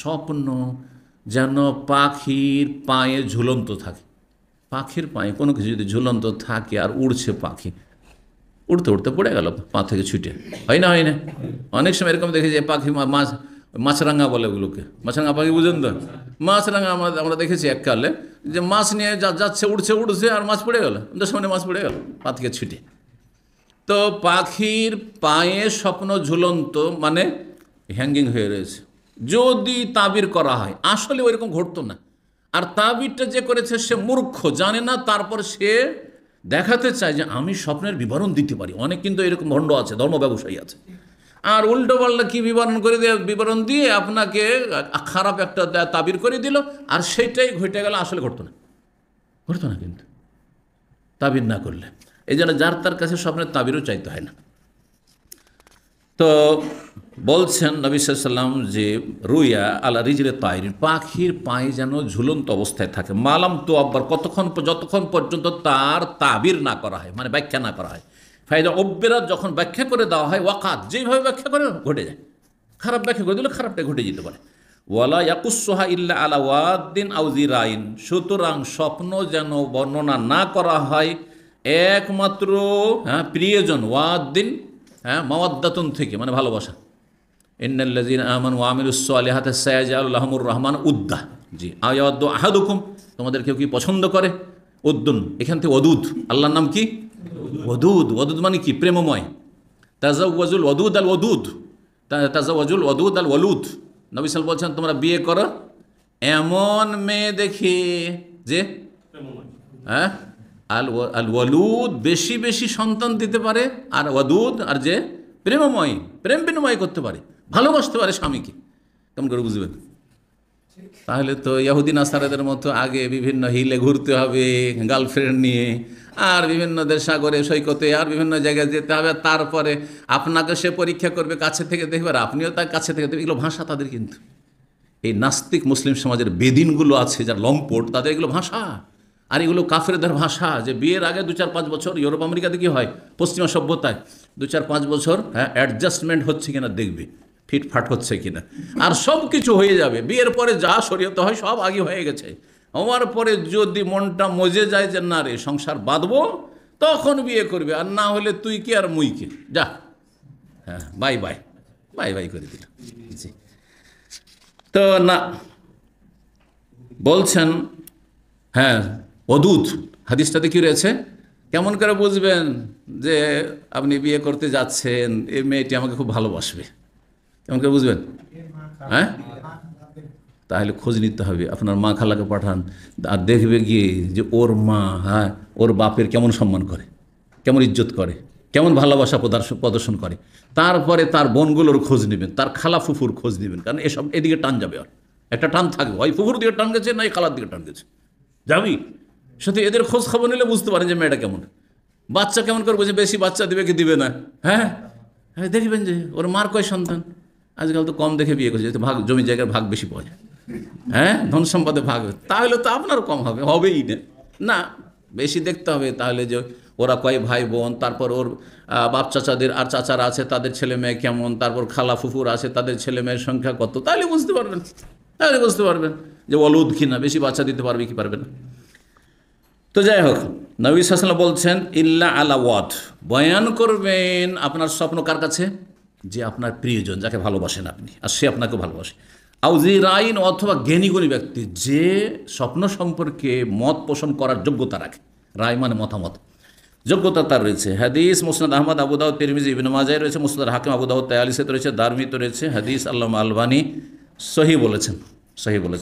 স্বপ্ন যেন পাখির পায়ে ঝুলন্ত থাকে পাখির পায়ে কোনো কিছু যদি ঝুলন্ত থাকে আর উড়ছে পাখি উড়তে উড়তে পড়ে গেল পা থেকে ছুটে হয় না হয় না অনেক সময় এরকম দেখেছি পাখি মাছ মাছরাঙা বলে ওগুলোকে মাছরাঙা পাখি বুঝেন তো মাছরাঙা আমরা আমরা দেখেছি এককালে যে মাছ নিয়ে যাচ্ছে উড়ছে উড়ছে আর মাছ পড়ে গেল দশ সামনে মাছ পড়ে গেল পা থেকে ছুটে তো পাখির পায়ে স্বপ্ন ঝুলন্ত মানে হ্যাঙ্গিং হয়ে রয়েছে যদি তাবির করা হয় আসলে ওইরকম ঘটতো না আর তাবিরটা যে করেছে সে মূর্খ জানে না তারপর সে দেখাতে চায় যে আমি স্বপ্নের বিবরণ দিতে পারি অনেক কিন্তু এরকম ভণ্ড আছে ধর্ম ব্যবসায়ী আছে আর উল্টো পাল্টা কী বিবরণ করে দিয়ে বিবরণ দিয়ে আপনাকে খারাপ একটা তাবির করে দিল আর সেটাই ঘটে গেল আসলে ঘটতো না ঘটতো না কিন্তু তাবির না করলে এই জন্য যার তার কাছে স্বপ্নের তাবিরও চাইতে হয় না তো বলছেন নবী সাল্লাম যে রুইয়া আলা রিজরে তাইর পাখির পায়ে যেন ঝুলন্ত অবস্থায় থাকে মালাম তো আব্বার কতক্ষণ যতক্ষণ পর্যন্ত তার তাবির না করা হয় মানে ব্যাখ্যা না করা হয় ফায়দা অব্যেরা যখন ব্যাখ্যা করে দেওয়া হয় ওয়াকাত যেভাবে ব্যাখ্যা করে ঘটে যায় খারাপ ব্যাখ্যা করে দিলে খারাপটা ঘটে যেতে পারে ওয়ালা ইয়াকুসোহা ইল্লা আলা ওয়াদ্দিন আউজিরাইন সুতরাং স্বপ্ন যেন বর্ণনা না করা হয় একমাত্র হ্যাঁ প্রিয়জন ওয়াদ্দিন হ্যাঁ মাওয়াদ্দাতুন থেকে মানে ভালোবাসা ইন্নাল্লাজিন আহমান ওয়ামিরুসলিহাত সৈয়াজ আল্লাহমুর রহমান উদ্দা জি আয়াদু আহাদুকুম তোমাদের কেউ কি পছন্দ করে উদ্দুন এখান থেকে অদুদ আল্লাহর নাম কি অদুদ অদুদ মানে কি প্রেমময় তাজাউজুল অদুদ আল অদুদ তাজাউজুল অদুদ আল ওলুদ নবিসাল বলছেন তোমরা বিয়ে করো এমন মেয়ে দেখে যে হ্যাঁ আল আল ওয়ালুদ বেশি বেশি সন্তান দিতে পারে আর ওয়াদুদ আর যে প্রেমময় প্রেম বিনিময় করতে পারে ভালোবাসতে পারে স্বামীকে কেমন করে বুঝবেন তাহলে তো ইয়াহুদ্দিন আসারাদের মতো আগে বিভিন্ন হিলে ঘুরতে হবে গার্লফ্রেন্ড নিয়ে আর বিভিন্ন দেশাগরে সৈকতে আর বিভিন্ন জায়গায় যেতে হবে তারপরে আপনাকে সে পরীক্ষা করবে কাছে থেকে দেখবে আর আপনিও তার কাছে থেকে দেখবে এগুলো ভাষা তাদের কিন্তু এই নাস্তিক মুসলিম সমাজের বেদিনগুলো আছে যার লম্পট তাদের এগুলো ভাষা আর এগুলো কাফেরদের ভাষা যে বিয়ের আগে দু চার পাঁচ বছর ইউরোপ আমেরিকাতে কি হয় পশ্চিমা সভ্যতায় দু চার পাঁচ বছর হ্যাঁ অ্যাডজাস্টমেন্ট হচ্ছে কিনা দেখবে ফিটফাট হচ্ছে কিনা আর সব কিছু হয়ে যাবে বিয়ের পরে যা শরীয়তে হয় সব আগে হয়ে গেছে হওয়ার পরে যদি মনটা মজে যায় যে না রে সংসার বাঁধবো তখন বিয়ে করবে আর না হলে তুই কি আর মুই কে যা হ্যাঁ বাই বাই বাই বাই করে দিল তো না বলছেন হ্যাঁ অদূত হাদিসটাতে কি রয়েছে কেমন করে বুঝবেন যে আপনি বিয়ে করতে যাচ্ছেন এই মেয়েটি আমাকে খুব ভালোবাসবে কেমন কেউ বুঝবেন হ্যাঁ তাহলে খোঁজ নিতে হবে আপনার মা খালাকে পাঠান আর দেখবে গিয়ে যে ওর মা হ্যাঁ ওর বাপের কেমন সম্মান করে কেমন ইজ্জত করে কেমন ভালোবাসা প্রদর্শন প্রদর্শন করে তারপরে তার বোনগুলোর খোঁজ নেবেন তার খালা ফুফুর খোঁজ নেবেন কারণ এসব এদিকে টান যাবে আর একটা টান থাকবে হয় ফুফুর দিকে টান গেছে না এই খালার দিকে টান গেছে যাবি সত্যি এদের খোঁজ খবর নিলে বুঝতে পারেন যে মেয়েটা কেমন বাচ্চা কেমন করে বলছে বেশি বাচ্চা দিবে কি দিবে না হ্যাঁ হ্যাঁ দেখবেন যে ওর মার কয় সন্তান আজকাল তো কম দেখে বিয়ে করছে ভাগ জমি জায়গার ভাগ বেশি পাওয়া যায় হ্যাঁ ধন সম্পদে ভাগ তাহলে তো আপনারও কম হবে হবেই না না বেশি দেখতে হবে তাহলে যে ওরা কয় ভাই বোন তারপর ওর বাপ চাচাদের আর চাচারা আছে তাদের ছেলে মেয়ে কেমন তারপর খালা ফুফুর আছে তাদের ছেলে মেয়ের সংখ্যা কত তাহলে বুঝতে পারবেন তাহলে বুঝতে পারবেন যে অলুদ কিনা বেশি বাচ্চা দিতে পারবে কি পারবে না তো যাই হোক নবী শাসনা বলছেন ইল্লা আলা ওয়াদ বয়ান করবেন আপনার স্বপ্ন কার কাছে যে আপনার প্রিয়জন যাকে ভালোবাসেন আপনি আর সে আপনাকে ভালোবাসে আউজির আইন অথবা জ্ঞানীগুণী ব্যক্তি যে স্বপ্ন সম্পর্কে মত পোষণ করার যোগ্যতা রাখে রায় মানে মতামত যোগ্যতা তার রয়েছে হাদিস মুসনাদ আহমদ আবুদাউ তিরমিজি ইবিন মাজাই রয়েছে মুসনাদ হাকিম আবুদাউ তায়ালিসে রয়েছে দারমিত রয়েছে হাদিস আল্লাহ আলবানী সহি বলেছেন সহি বলেছেন